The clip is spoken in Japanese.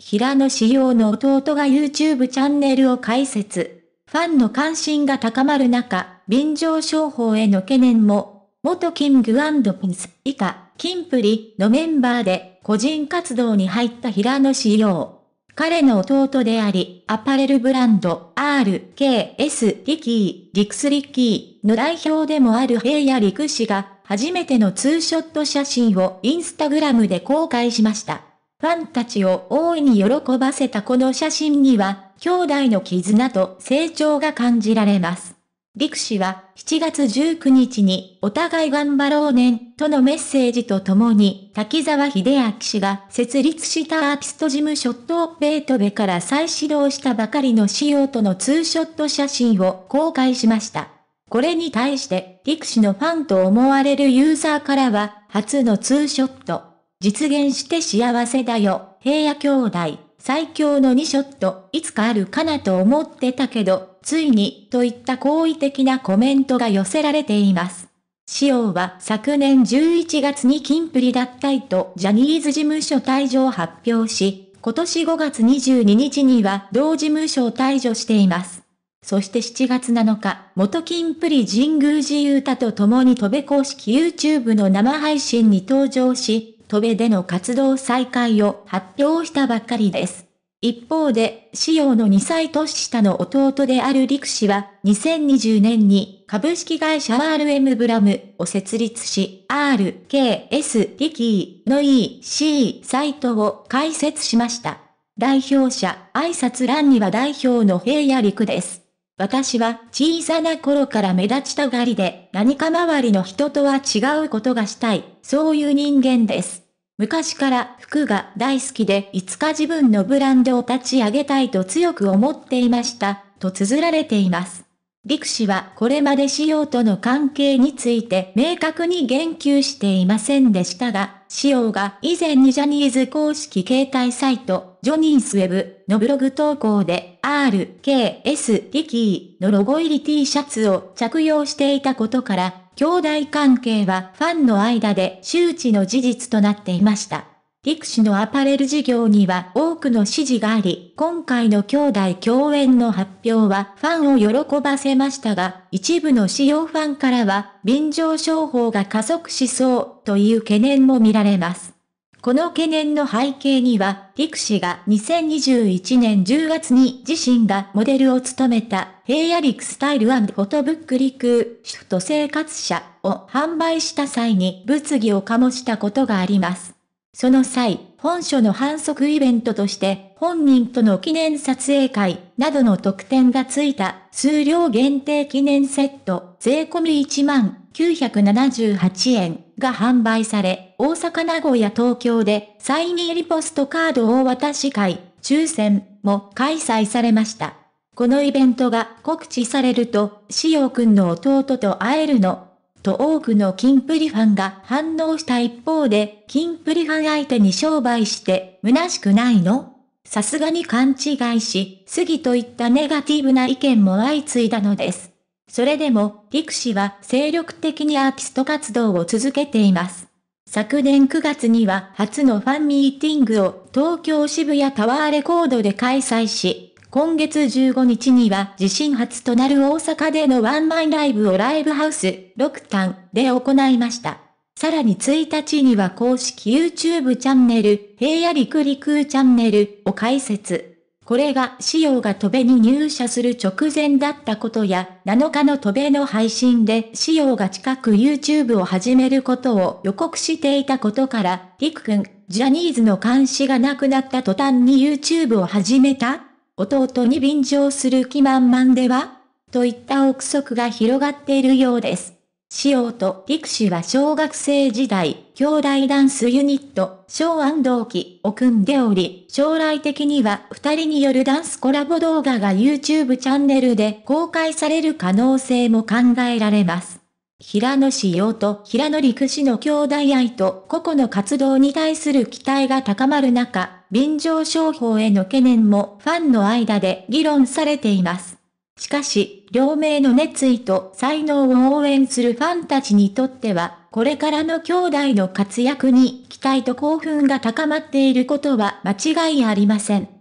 平野紫耀の弟が YouTube チャンネルを開設。ファンの関心が高まる中、便乗商法への懸念も、元キングピンス以下、キンプリのメンバーで個人活動に入った平野紫耀。彼の弟であり、アパレルブランド RKS リキー、リクスリッキーの代表でもある平野陸氏が初めてのツーショット写真をインスタグラムで公開しました。ファンたちを大いに喜ばせたこの写真には、兄弟の絆と成長が感じられます。ビク氏は7月19日にお互い頑張ろうねんとのメッセージとともに滝沢秀明氏が設立したアーティスト事務所とベートベから再始動したばかりの仕様とのツーショット写真を公開しました。これに対して、リク氏のファンと思われるユーザーからは、初のツーショット、実現して幸せだよ、平野兄弟、最強の2ショット、いつかあるかなと思ってたけど、ついに、といった好意的なコメントが寄せられています。塩は昨年11月に金プリ脱退とジャニーズ事務所退場を発表し、今年5月22日には同事務所を退場しています。そして7月7日、元金プリ神宮寺ゆうたと共に戸部公式 YouTube の生配信に登場し、戸部での活動再開を発表したばっかりです。一方で、仕様の2歳年下の弟である陸氏は、2020年に株式会社 RM ブラムを設立し、RKS リキーの EC サイトを開設しました。代表者、挨拶欄には代表の平野陸です。私は小さな頃から目立ちたがりで、何か周りの人とは違うことがしたい。そういう人間です。昔から服が大好きでいつか自分のブランドを立ち上げたいと強く思っていました、と綴られています。陸氏はこれまで仕様との関係について明確に言及していませんでしたが、仕様が以前にジャニーズ公式携帯サイト、ジョニースウェブのブログ投稿で RKS リキーのロゴ入り T シャツを着用していたことから、兄弟関係はファンの間で周知の事実となっていました。ディクのアパレル事業には多くの支持があり、今回の兄弟共演の発表はファンを喜ばせましたが、一部の使用ファンからは、便乗商法が加速しそうという懸念も見られます。この懸念の背景には、リク氏が2021年10月に自身がモデルを務めた、ヘイアリクスタイルフォトブックリクシフト生活者を販売した際に物議を醸したことがあります。その際、本書の反則イベントとして、本人との記念撮影会などの特典がついた数量限定記念セット、税込み1万978円。が販売され、大阪名古屋東京でサイン入りポストカードを渡し会、抽選も開催されました。このイベントが告知されると、しおくんの弟と会えるの、と多くのキンプリファンが反応した一方で、キンプリファン相手に商売して、虚しくないのさすがに勘違いし、すぎといったネガティブな意見も相次いだのです。それでも、ピクシは精力的にアーティスト活動を続けています。昨年9月には初のファンミーティングを東京渋谷タワーレコードで開催し、今月15日には自身初となる大阪でのワンマンライブをライブハウス、タンで行いました。さらに1日には公式 YouTube チャンネル、平野陸陸チャンネルを開設。これが仕様が戸部に入社する直前だったことや、7日の戸部の配信で仕様が近く YouTube を始めることを予告していたことから、りくくん、ジャニーズの監視がなくなった途端に YouTube を始めた弟に便乗する気満々ではといった憶測が広がっているようです。シオとリクシは小学生時代、兄弟ダンスユニット、ショー同期を組んでおり、将来的には二人によるダンスコラボ動画が YouTube チャンネルで公開される可能性も考えられます。平野志陽と平野陸氏の兄弟愛と個々の活動に対する期待が高まる中、便乗商法への懸念もファンの間で議論されています。しかし、両名の熱意と才能を応援するファンたちにとっては、これからの兄弟の活躍に期待と興奮が高まっていることは間違いありません。